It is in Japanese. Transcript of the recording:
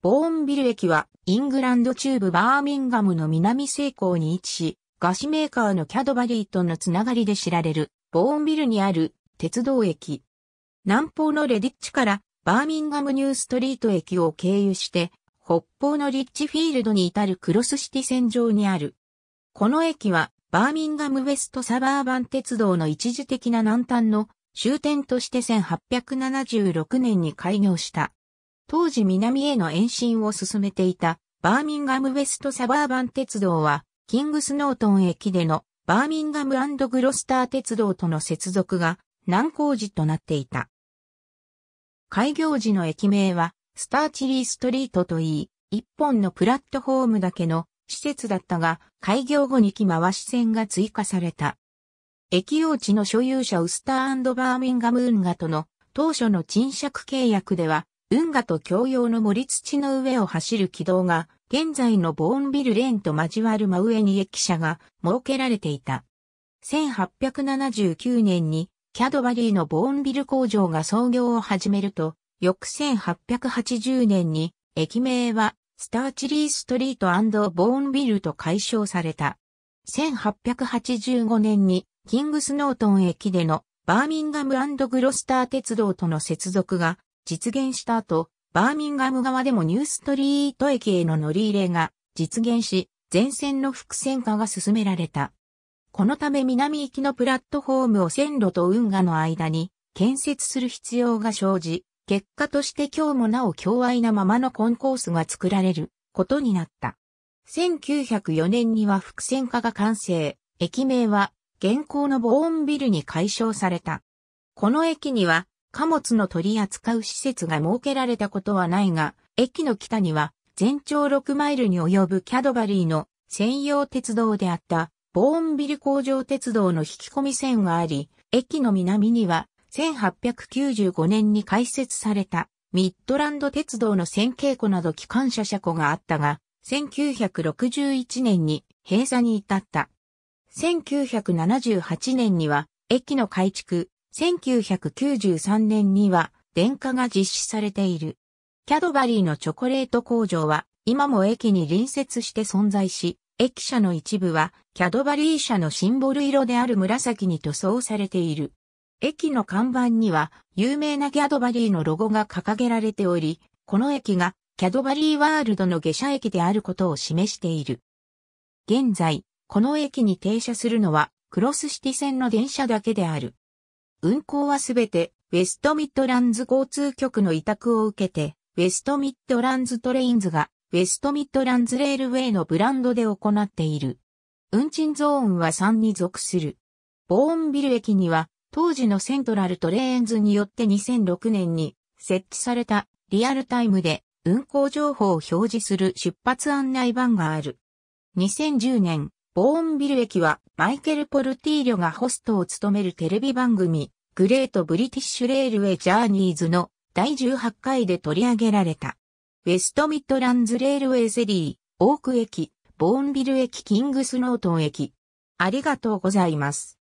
ボーンビル駅はイングランド中部バーミンガムの南西港に位置し、菓子メーカーのキャドバリーとのつながりで知られるボーンビルにある鉄道駅。南方のレディッチからバーミンガムニューストリート駅を経由して、北方のリッチフィールドに至るクロスシティ線上にある。この駅はバーミンガムウェストサバーバン鉄道の一時的な南端の終点として1876年に開業した。当時南への延伸を進めていたバーミンガムウェストサバーバン鉄道は、キングスノートン駅でのバーミンガムグロスター鉄道との接続が難工事となっていた。開業時の駅名は、スターチリーストリートといい、一本のプラットフォームだけの施設だったが、開業後に木回し線が追加された。駅用地の所有者ウスターバーミンガム運河との当初の賃借契約では、運河と共用の森土の上を走る軌道が、現在のボーンビルレーンと交わる真上に駅舎が設けられていた。1879年にキャドバリーのボーンビル工場が創業を始めると、翌1880年に駅名はスターチリーストリートボーンビルと解消された。1885年にキングスノートン駅でのバーミンガムグロスター鉄道との接続が実現した後、バーミンガム側でもニューストリート駅への乗り入れが実現し、全線の複線化が進められた。このため南行きのプラットフォームを線路と運河の間に建設する必要が生じ、結果として今日もなお強愛なままのコンコースが作られることになった。1904年には複線化が完成、駅名は現行のボーンビルに解消された。この駅には貨物の取り扱う施設が設けられたことはないが、駅の北には全長6マイルに及ぶキャドバリーの専用鉄道であったボーンビル工場鉄道の引き込み線があり、駅の南には1895年に開設されたミッドランド鉄道の線形庫など機関車車庫があったが、1961年に閉鎖に至った。1978年には駅の改築、1993年には電化が実施されている。キャドバリーのチョコレート工場は今も駅に隣接して存在し、駅舎の一部はキャドバリー社のシンボル色である紫に塗装されている。駅の看板には有名なキャドバリーのロゴが掲げられており、この駅がキャドバリーワールドの下車駅であることを示している。現在、この駅に停車するのはクロスシティ線の電車だけである。運行はすべてウェストミッドランズ交通局の委託を受けて、ウェストミッドランズトレインズが、ウェストミッドランズレールウェイのブランドで行っている。運賃ゾーンは3に属する。ボーンビル駅には、当時のセントラルトレーンズによって2006年に設置されたリアルタイムで運行情報を表示する出発案内板がある。2010年、ボーンビル駅はマイケル・ポルティーリョがホストを務めるテレビ番組グレート・ブリティッシュ・レールウェ・ジャーニーズの第18回で取り上げられた。ウェストミッドランズ・レールウェイ・ゼリー、オーク駅、ボーンビル駅、キングスノートン駅。ありがとうございます。